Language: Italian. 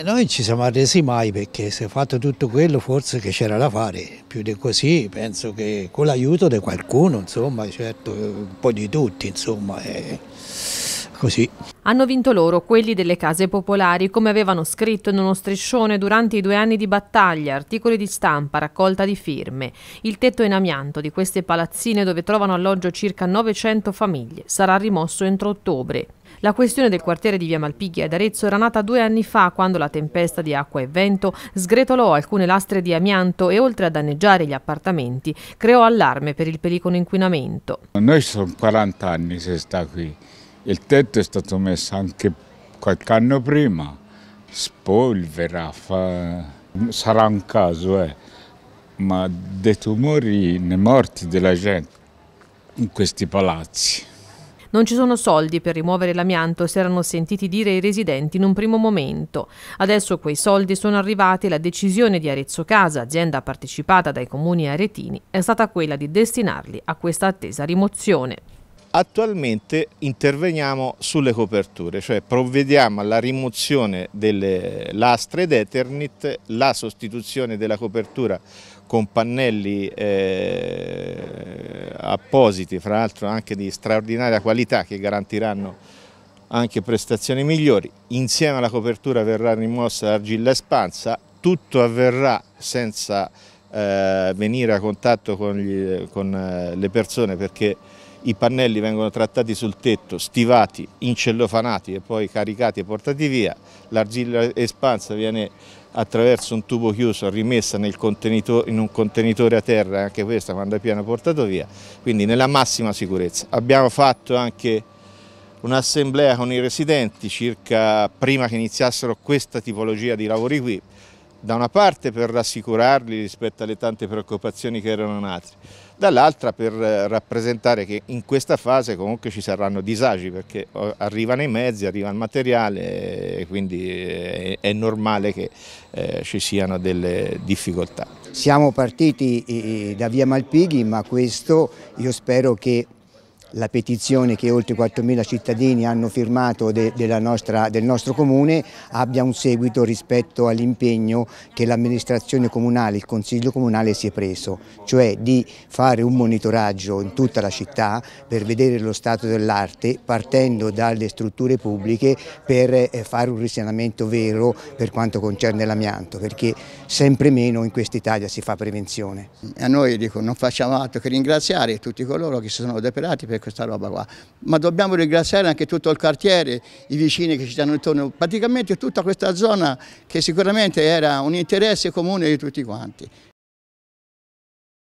Eh, noi ci siamo arresi mai perché se fatto tutto quello forse che c'era da fare, più di così penso che con l'aiuto di qualcuno, insomma, certo, un po' di tutti, insomma, è così. Hanno vinto loro quelli delle case popolari, come avevano scritto in uno striscione durante i due anni di battaglia, articoli di stampa, raccolta di firme. Il tetto in amianto di queste palazzine dove trovano alloggio circa 900 famiglie sarà rimosso entro ottobre. La questione del quartiere di Via Malpighi ad Arezzo era nata due anni fa quando la tempesta di acqua e vento sgretolò alcune lastre di amianto e oltre a danneggiare gli appartamenti creò allarme per il pericolo inquinamento. Noi sono 40 anni che sta qui, il tetto è stato messo anche qualche anno prima, spolvera, fa... sarà un caso eh, ma dei tumori, ne morti della gente in questi palazzi. Non ci sono soldi per rimuovere l'amianto, si erano sentiti dire i residenti in un primo momento. Adesso quei soldi sono arrivati e la decisione di Arezzo Casa, azienda partecipata dai comuni aretini, è stata quella di destinarli a questa attesa rimozione. Attualmente interveniamo sulle coperture, cioè provvediamo alla rimozione delle lastre d'Eternit, la sostituzione della copertura con pannelli eh, appositi, fra l'altro anche di straordinaria qualità che garantiranno anche prestazioni migliori. Insieme alla copertura verrà rimossa l'argilla espansa, tutto avverrà senza eh, venire a contatto con, gli, con eh, le persone perché i pannelli vengono trattati sul tetto, stivati, incellofanati e poi caricati e portati via, l'argilla espansa viene attraverso un tubo chiuso rimessa in un contenitore a terra, anche questa quando è piena portato via, quindi nella massima sicurezza. Abbiamo fatto anche un'assemblea con i residenti circa prima che iniziassero questa tipologia di lavori qui, da una parte per rassicurarli rispetto alle tante preoccupazioni che erano nate, dall'altra per eh, rappresentare che in questa fase comunque ci saranno disagi perché oh, arrivano i mezzi, arriva il materiale, e quindi eh, è normale che eh, ci siano delle difficoltà. Siamo partiti da Via Malpighi ma questo io spero che la petizione che oltre 4.000 cittadini hanno firmato de, nostra, del nostro comune abbia un seguito rispetto all'impegno che l'amministrazione comunale, il consiglio comunale si è preso, cioè di fare un monitoraggio in tutta la città per vedere lo stato dell'arte partendo dalle strutture pubbliche per eh, fare un risanamento vero per quanto concerne l'amianto, perché sempre meno in questa Italia si fa prevenzione. A noi dico, non facciamo altro che ringraziare tutti coloro che si sono adoperati per questa roba qua. Ma dobbiamo ringraziare anche tutto il quartiere, i vicini che ci stanno intorno, praticamente tutta questa zona che sicuramente era un interesse comune di tutti quanti.